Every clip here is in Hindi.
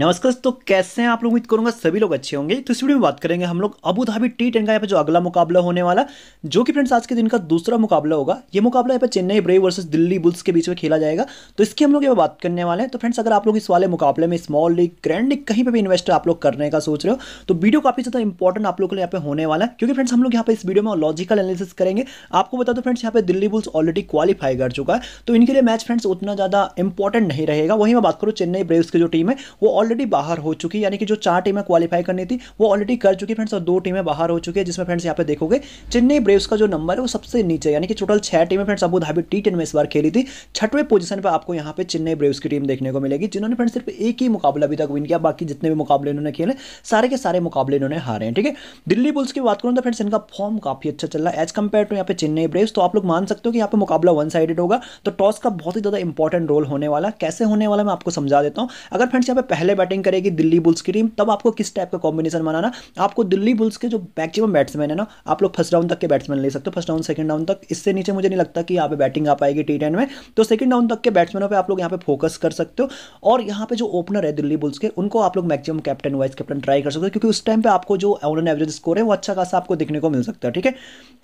नमस्कार तो कैसे हैं आप लोग उम्मीद करूंगा सभी लोग अच्छे होंगे तो इस वीडियो में बात करेंगे हम लोग अबू धाबी टी टेन का यहाँ पर जो अगला मुकाबला होने वाला जो कि फ्रेंड्स आज के दिन का दूसरा मुकाबला होगा ये मुकाबला यहाँ पर Chennai brave versus Delhi bulls के बीच में खेला जाएगा तो इसकी हम लोग यहाँ बात करने वाले हैं तो फ्रेंड्स अगर आप लोग इस वाले मुकाबले में स्मॉल लीग ग्रैंड लीग कहीं पर भी इन्वेस्ट आप लोग करने का सोच रहे हो तो वीडियो काफी ज्यादा इंपॉर्टेंट आप लोग के लिए यहाँ पे होने वाला है क्योंकि फ्रेंड्स हम लोग यहाँ पर इस वीडियो में लॉजिकल एनालिसिस करेंगे आपको बता दो फ्रेंड्स यहाँ पे दिल्ली बुल्स ऑलरेडी क्वालिफाई कर चुका है तो इनके लिए मैच फ्रेंड्स उतना ज्यादा इंपॉर्टेंट नहीं रहेगा वहीं मैं बात करूँ चेन्नई ब्रेव्स की जो टीम है वो ऑलरेडी बाहर हो चुकी है यानी कि जो चार टीमें क्वालिफाई करनी थी वो ऑलरेडी कर चुकी है फ्रेंड्स और दो टीमें बाहर हो चुकी है जिसमें फ्रेंड्स यहाँ पे देखोगे चेन्नई ब्रेव्स का जो नंबर है वो सबसे नीचे यानी कि टोटल छह टीमें friends Abu Dhabi T ten में इस बार खेली थी छठवें पोजीशन पर आपको यहाँ पे चेन्नई ब्रेव्स की टीम देखने को मिलेगी जिन्होंने फ्रेंड्स सिर्फ एक ही मुकाबला अभी तक विन किया बाकी जितने भी मुकाबले इन्होंने खेले सारे के सारे मुकाबले इन्होंने हारे हैं ठीक है दिल्ली बुल्स की बात करूँ तो फ्रेंड्स इनका फॉर्म काफी अच्छा चल रहा है एज कम्पेयर टू यहाँ पे चेन्नई ब्रेव्स तो आप लोग मान सकते हो कि यहाँ पे मुकाबला वन साइडेड होगा तो टॉस का बहुत ही ज्यादा इंपॉर्टेंट रोल होने वाला कैसे होने वाला मैं आपको समझा देता हूँ अगर फ्रेंड्स यहाँ पे पहले बैटिंग करेगी दिल्ली बुल्स की टीम तब आपको किस टाइप का कॉम्बिनेशन बनाना आपको दिल्ली बुल्स के जो मैक्सिमम बैट्समैन है ना आप लोग फर्स्ट राउंड तक के बैट्समैन ले सकते हो फर्स्ट राउंड सेकंड राउंड तक इससे नीचे मुझे नहीं लगता कि यहाँ पे बैटिंग आ पाएगी टी में तो सेकंड राउंड तक के बैट्समैनों पर आप लोग यहाँ पे फोकस कर सकते हो और यहाँ पे जो ओपनर है दिल्ली बुल्स के उनको आप लोग maximum captain vice captain try कर सकते हो क्योंकि उस टाइम पर आपको जो ऑन एवरेज स्कोर है वो अच्छा खासा आपको देखने को मिल सकता है ठीक है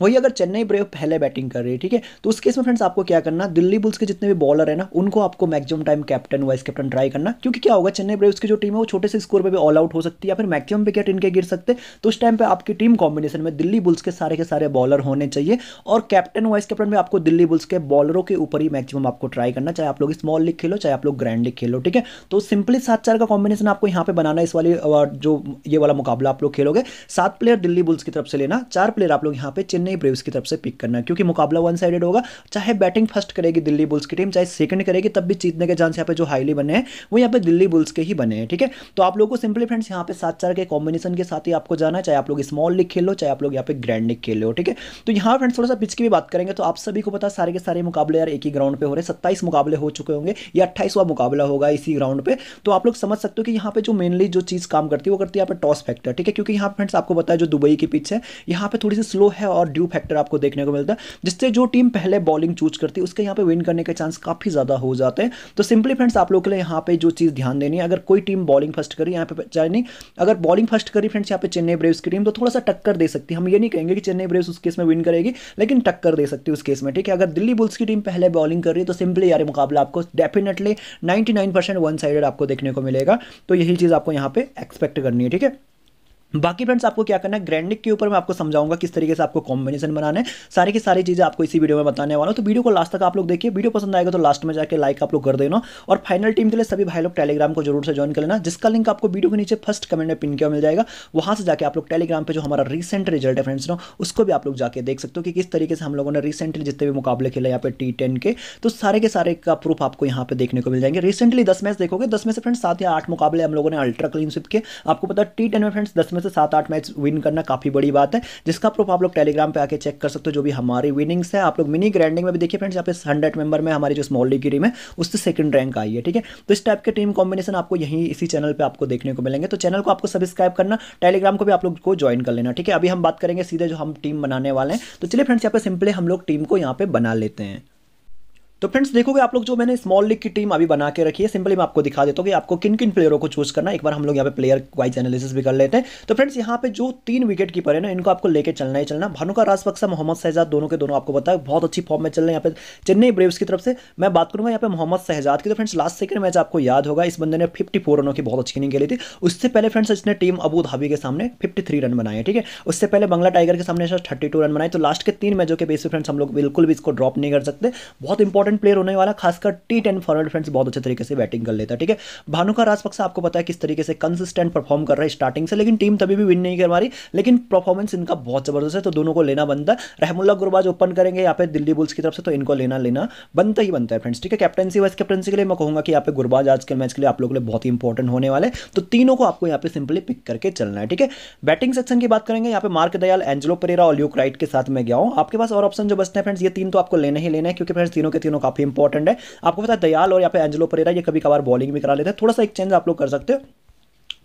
वही अगर चेन्नई ब्रेव पहले बैटिंग कर रही है ठीक है तो उस केस में फ्रेंड्स आपको क्या करना दिल्ली बुल्स के जितने भी बॉलर है ना उनको आपको maximum time captain vice captain try करना क्योंकि क्या होगा चेन्नई ब्रेव्स की जो टीम है वो छोटे से स्कोर पर भी ऑल आउट हो सकती है या फिर मैक्सिमम विकेट इनके गिर सकते तो उस टाइम पे आपकी टीम कॉम्बिनेशन में दिल्ली बुल्स के सारे के सारे बॉलर होने चाहिए और कैप्टन वाइस कैप्टन में आपको दिल्ली बुल्स के बॉलरों के ऊपर ही मैक्सिमम आपको ट्राई करना चाहे आप लोग स्मॉल लीग खेलो चाहे आप लोग ग्रैंड लीग खेलो ठीक है तो सिंपली सात चार का कॉम्बिनेशन आपको यहाँ पे बनाना इस वाली जो ये वाला मुकाबला आप लोग खेलोगे सात प्लेयर दिल्ली बुल्स की तरफ से लेना चार प्लेयर आप लोग यहाँ पे चेन्नई ब्रेव्स की तरफ से पिक करना क्योंकि मुकाबला वन साइडेड होगा चाहे बैटिंग फर्स्ट करेगी दिल्ली बुल्स की टीम चाहे सेकंड करेगी तब भी जीतने के चांस यहाँ पे जो हाईली बने हैं वो यहाँ पे दिल्ली बुल्स के ही बने करने हैं ठीक है तो आप लोगों को सिंपली फ्रेंड्स यहाँ पे सात चार के कॉम्बिनेशन के साथ ही आपको जाना है चाहे आप लोग स्मॉल लिख खेल लो चाहे आप लोग यहाँ पे ग्रैंड लिख खेल लो ठीक है तो यहाँ फ्रेंड्स थोड़ा सा पिच की भी बात करेंगे तो आप सभी को पता सारे के सारे मुकाबले यार एक ही ग्राउंड पे हो रहे हैं सत्ताईस मुकाबले हो चुके होंगे या अट्ठाईसवा मुकाबला होगा इसी ग्राउंड पे तो आप लोग समझ सकते हो कि यहाँ पे जो मेनली जो चीज़ काम करती है वो करती है यहाँ पर टॉस फैक्टर ठीक है क्योंकि यहाँ फ्रेंड्स आपको बताया जो दुबई की पिच है यहाँ पर थोड़ी सी स्लो है और ड्यू फैक्टर आपको देखने को मिलता है जिससे जो टीम पहले बॉलिंग चूज करती है उसके यहाँ पे विन करने के चांस काफ़ी ज़्यादा हो जाते हैं तो सिंपली फ्रेंड्स आप लोग के लिए यहाँ पे जो चीज़ ध्यान देनी है अगर कोई कोई टीम बॉलिंग फर्स्ट करी यहाँ पे चाहे नहीं अगर बॉलिंग फर्स्ट करी फ्रेंड्स यहाँ पे चेन्नई ब्रेव्स की टीम तो थोड़ा सा टक्कर दे सकती है हम ये नहीं कहेंगे कि चेन्नई ब्रेव्स उस केस में विन करेगी लेकिन टक्कर दे सकती है उस केस में ठीक है अगर दिल्ली बुल्स की टीम पहले बॉलिंग कर रही है तो सिंपली यार मुकाबला आपको डेफिनेटली नाइन्टी वन साइडेड आपको देखने को मिलेगा तो यही चीज़ आपको यहाँ पे एक्सपेक्ट करनी है ठीक है बाकी फ्रेंड्स आपको क्या करना है ग्रैंडिक के ऊपर मैं आपको समझाऊंगा किस तरीके से आपको कॉम्बिनेशन बनाने सारे सारी की सारी चीज़ें आपको इसी वीडियो में बताने वाला हूँ तो वीडियो को लास्ट तक आप लोग देखिए वीडियो पसंद आएगा तो लास्ट में जाकर लाइक आप लोग कर देना और फाइनल टीम के लिए सभी भाई लोग टेलीग्राम को जरूर से ज्वाइन कर लेना जिसका लिंक आपको वीडियो के नीचे फर्स्ट कमेंट में पिन किया मिल जाएगा वहां से जाकर आप लोग टेलीग्राम पर जो हमारा रिसेंट रिजल्ट है फ्रेंड्स ना उसको भी आप लोग जाकर देख सकते हो कि किस तरीके से हम लोगों ने रिसेंटली जितने भी मुकाबले खेले यहाँ पे टी टेन के तो सारे के सारे का प्रूफ आपको यहाँ पे देखने को मिल जाएंगे रिसेंटली दस मैच देखोगे दस में से फ्रेंड्स सात या आठ मुकाबले हम लोगों ने अल्ट्रा क्लीनशिप के आपको पता टी टेन में फ्रेंड्स दस में से सात आठ मैच विन करना काफ़ी बड़ी बात है जिसका प्रूफ आप लोग टेलीग्राम पर आके चेक कर सकते हो जो भी हमारी विनिंग्स है आप लोग मिनी ग्रैंडिंग में भी देखिए फ्रेंड्स यहाँ पे हंड्रेड मेंबर में हमारी जो स्मॉल लीग की टीम है उससे सेकंड रैंक आई है ठीक है तो इस टाइप के टीम कॉम्बिनेशन आपको यहीं इसी चैनल पर आपको देखने को मिलेंगे तो चैनल को आपको सब्सक्राइब करना टेलीग्राम को भी आप लोग को ज्वाइन कर लेना ठीक है अभी हम बात करेंगे सीधे जो हम टीम बनाने वाले हैं तो चलिए फ्रेंड्स यहाँ पे सिंपली हम लोग टीम को यहाँ पे बना लेते हैं तो फ्रेंड्स देखोगे आप लोग जो मैंने स्मॉल लीग की टीम अभी बना के रखी है सिंपली मैं आपको दिखा देता हूँ कि आपको किन किन प्लेयरों को चूज करना एक बार हम लोग यहाँ पे प्लेयर वाइज एनालिसिस भी कर लेते हैं तो फ्रेंड्स यहाँ पे जो तीन विकेट कीपर है ना इनको आपको लेकर चलना ही चलना भानुका राजपक्सा मोहम्मद शहजाद दोनों के दोनों आपको बताया बहुत अच्छी फॉर्म में चल रहे हैं यहाँ पे चेन्नई ब्रेव्स की तरफ से मैं बात करूँगा यहाँ पे मोहम्मद शहजाद की तो फ्रेंड्स लास्ट सेकंड मैच आपको याद होगा इस बंदे ने फिफ्टी रनों की बहुत अच्छी इनिंग खेली थी उससे पहले फ्रेंड्स इसने टीम अबू धाबी के सामने फिफ्टी रन बनाए ठीक है उससे पहले बंगला टाइगर के सामने थर्टी टू रन बनाए तो लास्ट के तीन मैचों के बेस पर फ्रेंड्स हम लोग बिल्कुल भी इसको ड्रॉप नहीं कर सकते बहुत इंपॉर्टेंट इंपॉर्टेंट प्लेयर होने वाला खासकर टी टेन फॉरवर्ड फ्रेंड्स बहुत अच्छे तरीके से बैटिंग कर लेता है ठीक है भानुका राजपक्सा आपको पता है किस तरीके से कंसिस्टेंट परफॉर्म कर रहा है स्टार्टिंग से लेकिन टीम तभी भी विन नहीं कर पा रही लेकिन परफॉर्मेंस इनका बहुत ज़बरदस्त है तो दोनों को लेना बनता है रहमुल्ला गुरबाज ओपन करेंगे यहाँ पे दिल्ली बुल्स की तरफ से तो इनको लेना लेना बनता ही बनता है फ्रेंड्स ठीक है कैप्टनसी वाइस कैप्टनसी के लिए मैं कहूँगा कि यहाँ पे गुरबाज आज के मैच के लिए आप लोग के लिए बहुत ही इंपॉर्टेंट होने वाले तो तीनों को आपको यहाँ पे सिंपली पिक करके चलना है ठीक है बैटिंग सेक्शन की बात करेंगे यहाँ पे मार्क दयाल एंजलो परेरा और ल्यूक राइट के साथ में गया हूँ आपके पास और ऑप्शन जो बचते हैं फ्रेंड्स ये तीन तो आपको लेने ही लेना है क्योंकि फ्रेंड्स तीनों के तीनों दोनों काफ़ी इंपॉर्टेंट है आपको पता है दयाल और यहाँ पे एंजलो परेरा ये कभी कभार बॉलिंग भी करा लेते हैं थोड़ा सा एक चेंज आप लोग कर सकते हो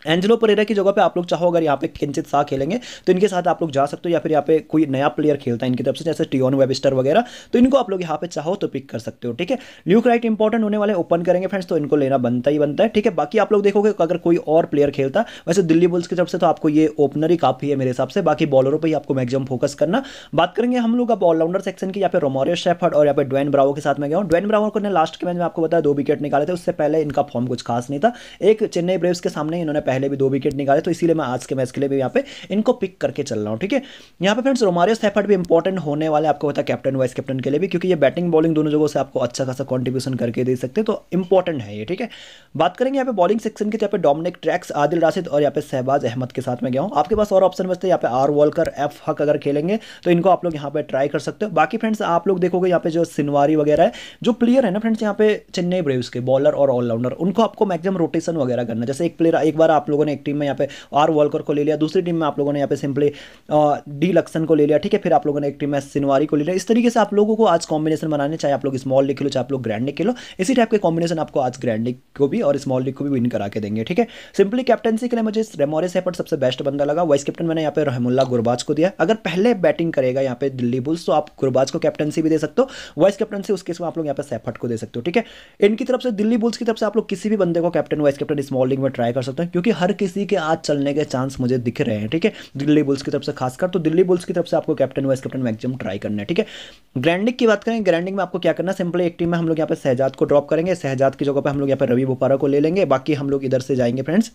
एंजलो परेरा की जगह पे आप लोग चाहो अगर यहाँ पे किंचित शाह खेलेंगे तो इनके साथ आप लोग जा सकते हो या फिर यहाँ पे कोई नया प्लेयर खेलता है इनकी तरफ से जैसे टियोन वेबस्टर वगैरह तो इनको आप लोग यहाँ पे चाहो तो पिक कर सकते हो ठीक है ल्यूक राइट इंपॉर्टेंट होने वाले ओपन करेंगे फ्रेंड्स तो इनको लेना बनता ही बनता है ठीक है बाकी आप लोग देखोगे अगर कोई और प्लेयर खेलता वैसे दिल्ली बुल्स की तरफ से तो आपको ये ओपनर ही काफ़ी है मेरे हिसाब से बाकी बॉलरों पर ही आपको मैक्सिमम फोकस करना बात करेंगे हम लोग अब ऑलराउंडर सेक्शन की यहाँ पे रोमोरियो शेफर्ड और यहाँ पे ड्वेन ब्रावो के साथ में गया हूँ ड्वेन ब्रावो को ने लास्ट के मैच में आपको बताया दो विकेट निकाले थे उससे पहले इनका फॉर्म कुछ खास नहीं था एक चेन्नई ब्रेव्स के सामने इन्होंने पहले भी दो विकेट निकाले तो इसीलिए मैं आज के मैच के लिए भी यहाँ पे इनको पिक करके चल रहा हूँ ठीक है यहाँ पे फ्रेंड्स रोमारियो सैफर्ट भी इंपॉर्टेंट होने वाले आपको पता कैप्टन वाइस कैप्टन के लिए भी क्योंकि ये बैटिंग बॉलिंग दोनों जगहों से आपको अच्छा खासा कॉन्ट्रीब्यूशन करके दे सकते तो इंपॉर्टेंट है ये ठीक है बात करेंगे यहाँ पे बॉलिंग सेक्शन की तो यहाँ पे डोमिनिक ट्रैक्स आदिल राशिद और यहाँ पे शहबाज अहमद के साथ में गया हूँ आपके पास और ऑप्शन बचते हैं यहाँ पे आर वॉलकर एफ हक अगर खेलेंगे तो इनको आप लोग यहाँ पे ट्राई कर सकते हो बाकी फ्रेंड्स आप लोग देखोगे यहाँ पे जो सिनवारी वगैरह है जो प्लेयर है ना फ्रेंड्स यहाँ पे चेन्नई ब्रेव्स के बॉलर और ऑलराउंडर उनको आपको मैक्सिमम रोटेशन वगैरह करना जैसे एक प्लेयर एक बार आप लोगों ने एक टीम में यहाँ पे आर वॉलकर को ले लिया दूसरी टीम में आप लोगों ने यहाँ पे सिंपली डी लक्सन को ले लिया ठीक है फिर आप लोगों ने एक टीम में सिनवारी को ले लिया इस तरीके से आप लोगों को आज कॉम्बिनेशन बनाने चाहे आप लोग स्मॉल लिख लो चाहे आप लोग ग्रैंड लिख लो इसी टाइप के कॉम्बिनेशन आपको आज ग्रैंड लिख को भी और स्मॉल लिख को भी विन करा के देंगे ठीक है सिंपली कैप्टनसी के लिए मुझे रेमोरेस है पर सबसे बेस्ट बंदा लगा वाइस कैप्टन मैंने यहाँ पे रहमुल्ला गुरबाज को दिया अगर पहले बैटिंग करेगा यहाँ पे दिल्ली बुल्स तो आप गुरबाज को कैप्टनसी भी दे सकते हो वाइस कैप्टनसी उसके आप लोग यहाँ पे सैफट को दे सकते हो ठीक है इनकी तरफ से दिल्ली बुल्स की तरफ से आप लोग किसी भी बंदे को captain vice captain small league में ट्राई कर सकते हैं क्योंकि क्योंकि हर किसी के आज चलने के चांस मुझे दिख रहे हैं ठीक है दिल्ली बुल्स की तरफ से खासकर तो दिल्ली बुल्स की तरफ से आपको captain vice captain maximum try करना है ठीक है ग्रैंडिंग की बात करें ग्रैंडिंग में आपको क्या करना सिंपली एक टीम में हम लोग यहाँ पर सहजाद को ड्रॉप करेंगे सहजाद की जगह पर हम लोग यहाँ पर रवि बोपारा को ले लेंगे बाकी हम लोग इधर से जाएंगे फ्रेंड्स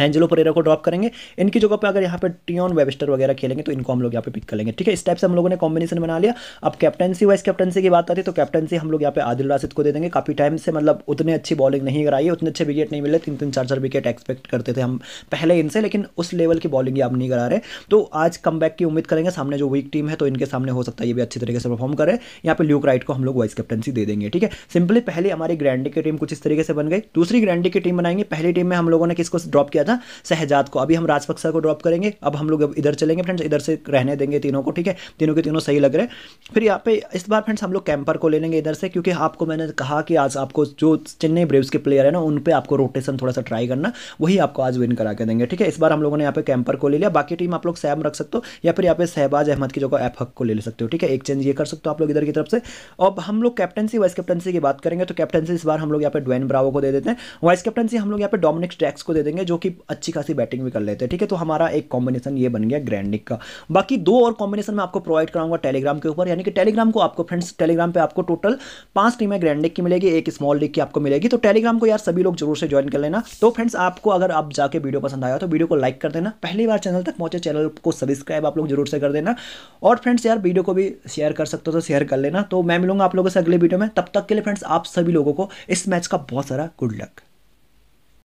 एंजेलो परेरा को ड्रॉप करेंगे इनकी जगह पे अगर यहाँ पे टियन वेबस्टर वगैरह खेलेंगे तो इनको हम लोग यहाँ पे पिक कर लेंगे ठीक है इस टाइप से हम लोगों ने कॉम्बिनेशन बना लिया अब कैप्टनसी वाइस कैप्टनसी की बात आती है तो कैप्टनसी हम लोग यहाँ पे आदिल राशिद को दे देंगे काफ़ी टाइम से मतलब उतनी अच्छी बॉलिंग नहीं कराई उतने अच्छे विकेट नहीं मिले तीन तीन चार चार विकेट एक्सपेक्ट करते थे हम पहले इनसे लेकिन उस लेवल की बॉलिंग आप नहीं करा रहे तो आज कम की उम्मीद करेंगे सामने जो वीक टीम है तो इनके सामने हो सकता है ये भी अच्छी तरीके से परफॉर्म करें यहाँ पे ल्यूक राइट को हम लोग वाइस कैप्टनसी दे देंगे ठीक है सिंपली पहले हमारी ग्रैंडी की टीम कुछ इस तरीके से बन गई दूसरी ग्रैंडी की टीम बनाएंगे पहली टीम में हम लोगों ने किसको ड्रॉप किया था सहजाद को अभी हम राजपक्सा को ड्रॉप करेंगे अब हम लोग इधर चलेंगे फ्रेंड्स इधर से रहने देंगे तीनों को ठीक है तीनों के तीनों सही लग रहे फिर यहाँ पे इस बार फ्रेंड्स हम लोग कैंपर को ले लेंगे इधर से क्योंकि आपको मैंने कहा कि आज आपको जो चेन्नई ब्रेव्स के प्लेयर है ना उन पर आपको रोटेशन थोड़ा सा ट्राई करना वही आपको आज विन करा के देंगे ठीक है इस बार हम लोगों ने यहाँ पे कैंपर को ले लिया बाकी टीम आप लोग सैम रख सकते हो या फिर यहाँ पे सहबाज अहमद की जगह एप हक को ले ले सकते हो ठीक है एक चेंज ये कर सकते हो आप लोग इधर की तरफ से अब हम लोग कैप्टनसी वाइस कैप्टनसी की बात करेंगे तो कैप्टनसी इस बार हम लोग यहाँ पे ड्वेन ब्रावो को दे देते हैं वाइस कैप्टनसी हम लोग यहाँ पे डोमिनिक्स टैक्स को दे देंगे जो कि की अच्छी खासी बैटिंग भी कर लेते हैं ठीक है तो हमारा एक कॉम्बिनेशन ये बन गया ग्रैंडिक का बाकी दो और कॉम्बिनेशन मैं आपको प्रोवाइड कराऊंगा टेलीग्राम के ऊपर यानी कि टेलीग्राम को आपको फ्रेंड्स टेलीग्राम पर आपको टोटल पांच टीमें ग्रैंडिक की मिलेगी एक स्मॉल लीग की आपको मिलेगी तो टेलीग्राम को यार सभी लोग जरूर से ज्वाइन कर लेना तो फ्रेंड्स आपको अगर आप जाके वीडियो पसंद आया तो वीडियो को लाइक कर देना पहली बार चैनल तक पहुंचे चैनल को सब्सक्राइब आप लोग जरूर से कर देना और फ्रेंड्स यार वीडियो को भी शेयर कर सकते हो तो शेयर कर लेना तो मैं मिलूंगा आप लोगों से अगले वीडियो में तब तक के लिए फ्रेंड्स आप सभी लोगों को इस मैच का बहुत सारा गुड लक